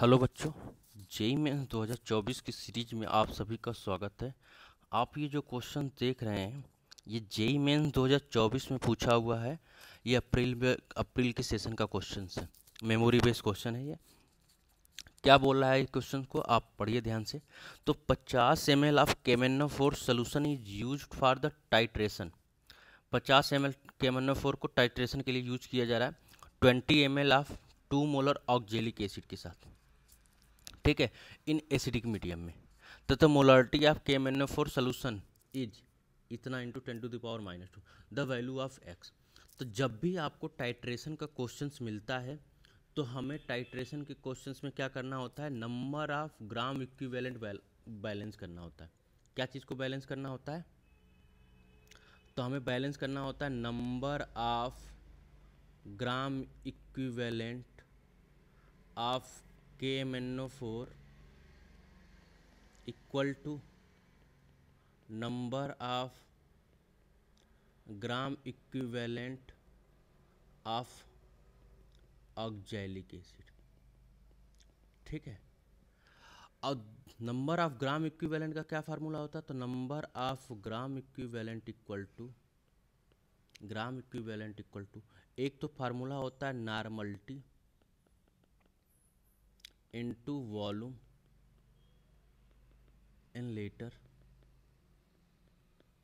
hello बच्चों JEE mains 2024 की series में आप सभी का स्वागत है आप ये जो क्वेश्चन देख रहे हैं ये जेई मेन्स 2024 में पूछा हुआ है ये अप्रैल में अप्रैल के सेशन का क्वेश्चन है मेमोरी बेस्ड क्वेश्चन है ये क्या बोल रहा है इस क्वेश्चन को आप पढ़िए ध्यान से तो 50 M L of KMnO four solution is use for the titration 50 M L KMnO four को टाइट्रेशन के लिए यूज किया जा रहा है 20 M L of two molar oxalic acid के साथ ठीक है इन एसिडिक मीडियम में तो the molarity of K M N four solution is इतना into ten to the power minus two the value of X तो जब भी आपको टाइट्रेशन का क्वेश्चन मिलता है तो हमें टाइट्रेशन के क्वेश्चन में क्या करना होता है number of gram equivalent balance करना होता है क्या चीज़ को बैलेंस करना होता है तो हमें बैलेंस करना होता है number of gram equivalent of K M N O four equal to number of gram equivalent of oxalic acid ठीक है और नंबर ऑफ ग्राम इक्विवेलेंट का क्या फार्मूला होता है तो number of gram equivalent equal to gram equivalent equal to एक तो फार्मूला होता है normality into volume in litre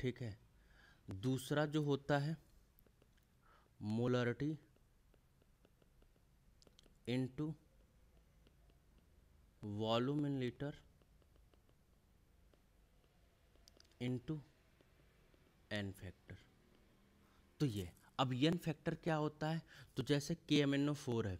ठीक है दूसरा जो होता है molarity into volume in litre into N factor तो ये अब एन फैक्टर क्या होता है तो जैसे के एम एन ओ फोर है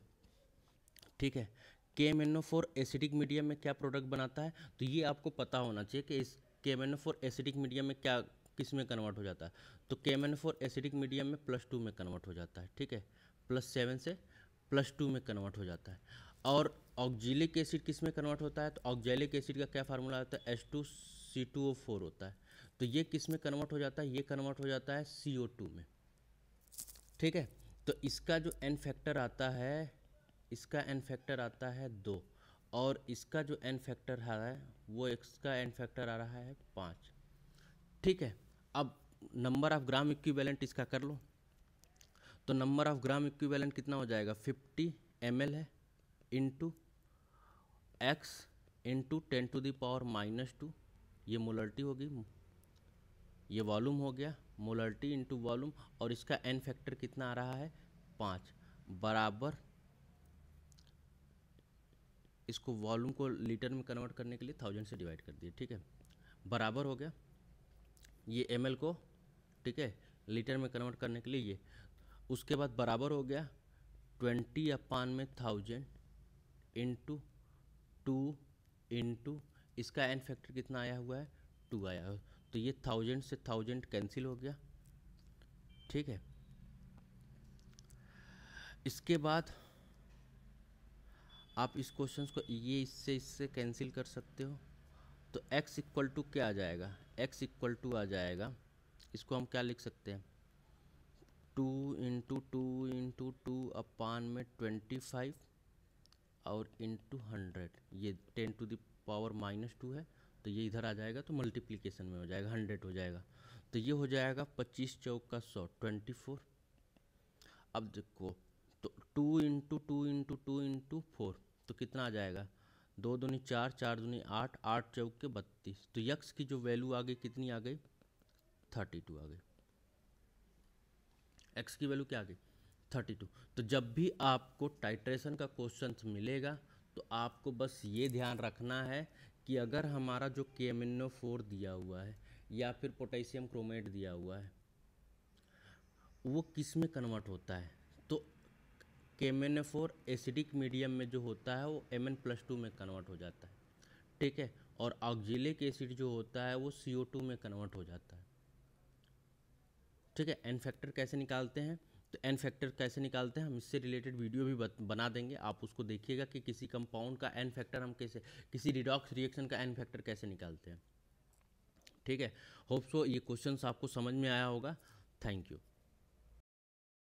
ठीक है K M N O four acidic medium में क्या प्रोडक्ट बनाता है तो ये आपको पता होना चाहिए कि इस K M N O four acidic medium में क्या किस में कन्वर्ट हो जाता है तो K M N O four acidic medium में प्लस टू में कन्वर्ट हो जाता है ठीक है प्लस सेवन से प्लस टू में कन्वर्ट हो जाता है और ऑक्जिलिक एसिड किस में कन्वर्ट होता है तो ऑक्जेलिक एसिड का क्या फार्मूला होता है S two C two O four होता है तो ये किस में कन्वर्ट हो जाता है ये कन्वर्ट हो जाता है सी ओ टू में ठीक है तो इसका जो एन फैक्टर आता है इसका एन फैक्टर आता है दो और इसका जो एन फैक्टर आ रहा है वो इसका एन फैक्टर आ रहा है पाँच ठीक है अब नंबर ऑफ ग्राम इक्विवेलेंट इसका कर लो तो नंबर ऑफ ग्राम इक्विवेलेंट कितना हो जाएगा 50 एम है into X into ten to the power minus two ये मोलर्टी होगी ये वॉल्यूम हो गया मोलर्टी इंटू वॉल्यूम और इसका एन फैक्टर कितना आ रहा है पाँच बराबर इसको वॉल्यूम को लीटर में कन्वर्ट करने के लिए थाउजेंड से डिवाइड कर दिए ठीक है बराबर हो गया ये एम को ठीक है लीटर में कन्वर्ट करने के लिए ये उसके बाद बराबर हो गया ट्वेंटी अपान में थाउजेंड इंटू टू इंटू इसका एन फैक्टर कितना आया हुआ है टू आया हुआ तो ये थाउजेंड से थाउजेंड कैंसिल हो गया ठीक है इसके बाद आप इस क्वेश्चन को ये इससे इससे कैंसिल कर सकते हो तो x इक्वल टू क्या आ जाएगा x इक्वल टू आ जाएगा इसको हम क्या लिख सकते हैं two into two into two upon में ट्वेंटी फाइव और इंटू हंड्रेड ये ten to the power minus two है तो ये इधर आ जाएगा तो मल्टीप्लिकेशन में हो जाएगा हंड्रेड हो जाएगा तो ये हो जाएगा पच्चीस चौक का सौ ट्वेंटी फोर अब देखो तो two into two into two into four तो कितना आ जाएगा दो दूनी चार चार दूनी आठ आठ चौक के बत्तीस तो यक्स की जो वैल्यू आ गई कितनी आ गई थर्टी टू आ गई एक्स की वैल्यू क्या आ गई थर्टी टू तो जब भी आपको टाइट्रेशन का क्वेश्चन मिलेगा तो आपको बस ये ध्यान रखना है कि अगर हमारा जो केमिनो फोर दिया हुआ है या फिर पोटेशियम क्रोमेट दिया हुआ है वो किस में कन्वर्ट होता है M A four acidic medium में जो होता है वो एम एन प्लस टू में कन्वर्ट हो जाता है ठीक है और ऑक्जिलिक एसिड जो होता है वो सी ओ टू में कन्वर्ट हो जाता है ठीक है एन फैक्टर कैसे निकालते हैं तो एन फैक्टर कैसे निकालते हैं हम इससे रिलेटेड वीडियो भी बना देंगे आप उसको देखिएगा कि किसी कंपाउंड का एन फैक्टर हम कैसे किसी रिडॉक्स रिएक्शन का एन फैक्टर कैसे निकालते हैं ठीक है होप सो ये क्वेश्चन आपको समझ में आया होगा थैंक यू